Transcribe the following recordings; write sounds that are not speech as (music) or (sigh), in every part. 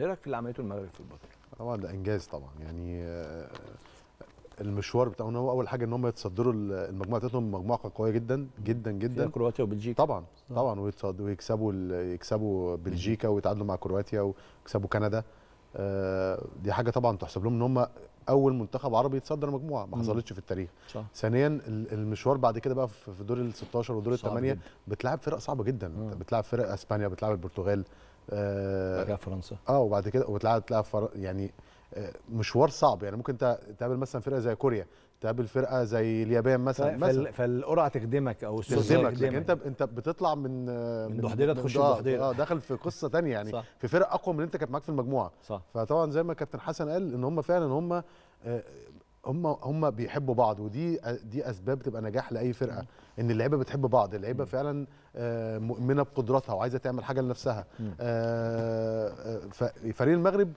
إيه رايك في اللي عملته المغرب في البطوله؟ طبعا ده انجاز طبعا يعني آه، المشوار بتاعهم هو اول حاجه ان هم يتصدروا المجموعه بتاعتهم مجموعه قويه جدا جدا جدا كرواتيا وبلجيكا طبعا آه. طبعا ويكسبوا يكسبوا بلجيكا ويتعادلوا مع كرواتيا ويكسبوا كندا آه، دي حاجه طبعا تحسب لهم ان هم اول منتخب عربي يتصدر مجموعه ما حصلتش في التاريخ صح. ثانيا المشوار بعد كده بقى في دور ال 16 ودور ال8 بتلعب فرق صعبه جدا مم. بتلعب فرق اسبانيا بتلعب البرتغال آه فرنسا اه وبعد كده وبتلعب تلعب يعني آه، مشوار صعب يعني ممكن تقابل مثلا فرقه زي كوريا تقابل فرقه زي اليابان مثلا مثلا فالقرعه تخدمك او تخدمك لكن انت انت بتطلع من من بحضيره تخش بحضيره اه داخل في قصه تانية يعني صح. في فرق اقوى من اللي انت كانت معاك في المجموعه صح. فطبعا زي ما كابتن حسن قال ان هم فعلا هم آه، هم هم بيحبوا بعض ودي دي اسباب تبقى نجاح لاي فرقه ان اللعيبه بتحب بعض اللعيبه فعلا آه، مؤمنه بقدراتها وعايزه تعمل حاجه لنفسها آه، فريق المغرب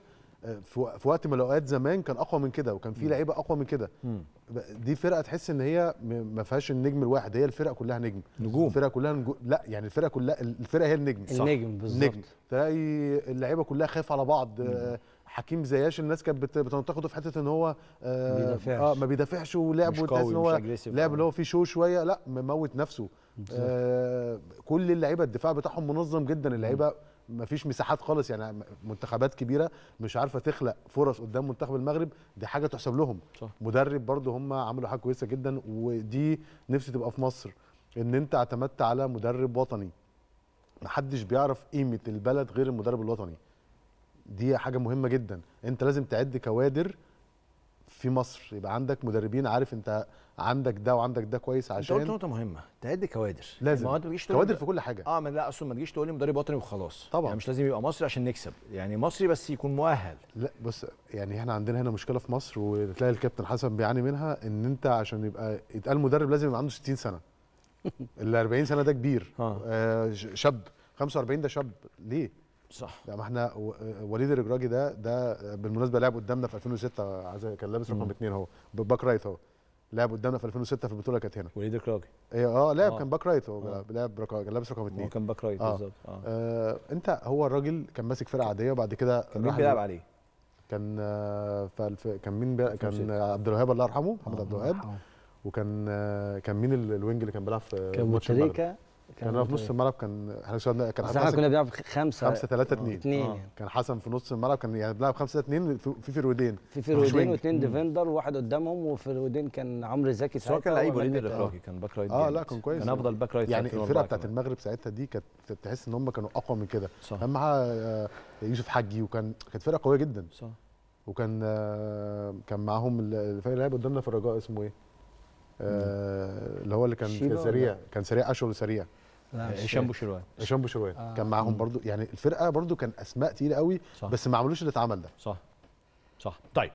في وقت من الاوقات زمان كان اقوى من كده وكان في لعيبه اقوى من كده دي فرقه تحس ان هي ما فيهاش النجم الواحد هي الفرقه كلها نجم نجوم الفرقه كلها نجوم لا يعني الفرقه كلها الفرقه هي النجم صح النجم بالظبط تلاقي اللعيبه كلها خايفه على بعض مم. آه، حكيم زياش الناس كانت بتنتقده في حته ان هو آه, بيدافعش. آه ما بيدافعش ولعبه وتحس ان هو لعب آه. اللي هو فيه شو شويه لا مموت نفسه آه كل اللعيبه الدفاع بتاعهم منظم جدا اللعيبه مفيش مساحات خالص يعني منتخبات كبيره مش عارفه تخلق فرص قدام منتخب المغرب دي حاجه تحسب لهم صح. مدرب برضو هم عملوا حاجه كويسه جدا ودي نفسي تبقى في مصر ان انت اعتمدت على مدرب وطني محدش بيعرف قيمه البلد غير المدرب الوطني دي حاجه مهمه جدا انت لازم تعد كوادر في مصر يبقى عندك مدربين عارف انت عندك ده وعندك ده كويس عشان انت قلت نقطه مهمه تعد كوادر يعني لازم ما تجيش كوادر في كل حاجه اه ما لا اصلا ما تجيش تقول لي مدرب وطني وخلاص طبعا يعني مش لازم يبقى مصري عشان نكسب يعني مصري بس يكون مؤهل لا بص يعني احنا عندنا هنا مشكله في مصر وتلاقي الكابتن حسن بيعاني منها ان انت عشان يبقى يتقال مدرب لازم يبقى عنده 60 سنه (laughs) ال 40 سنه ده كبير آه, آه، شاب 45 ده شاب ليه صح يعني احنا وليد الرجراجي ده ده بالمناسبه لعب قدامنا في 2006 عايز كان لابس رقم اثنين اهو باك رايت اهو لعب قدامنا في 2006 في البطوله كانت هنا وليد الرجراجي ايه اه لعب آه. كان باك رايت هو آه. لعب كان لابس رقم اثنين هو كان باك رايت آه. بالظبط آه. آه. انت هو الراجل كان ماسك فرقه عاديه وبعد كده كان مين بيلعب عليه؟ كان آه، فالف... كان مين بي... كان عبد الوهاب الله يرحمه محمد آه، عبد الوهاب وكان آه، كان مين الوينج اللي كان بيلعب في كان بوتريكا كان في نص الملعب كان احنا كان حسن كنا بنلعب خمسه خمسه ثلاثة اثنين 2 آه. آه. كان حسن في نص الملعب كان يعني بنلعب خمسه اثنين في فرودين في فرودين واثنين ديفندر وواحد قدامهم وفيرودين كان عمرو زكي ساعتها كان لعيب وليد الرفاقي كان باك رايت اه لا كان كويس كان افضل باك رايت يعني الفرقه بتاعت المغرب ساعتها دي كانت تحس ان هم كانوا اقوى من كده كان معاها يوسف حجي وكان كانت فرقه قويه جدا صح وكان آه، كان معاهم الفريق اللي قدامنا في الرجاء اسمه ايه؟ آه، اللي هو اللي كان سريع كان سريع اشول سريع آه، هشام بوشروان هشام بوشروان آه. كان معاهم برضو يعني الفرقه برضو كان اسماء تقيله قوي صح. بس ما عملوش اللي اتعمل ده صح صح طيب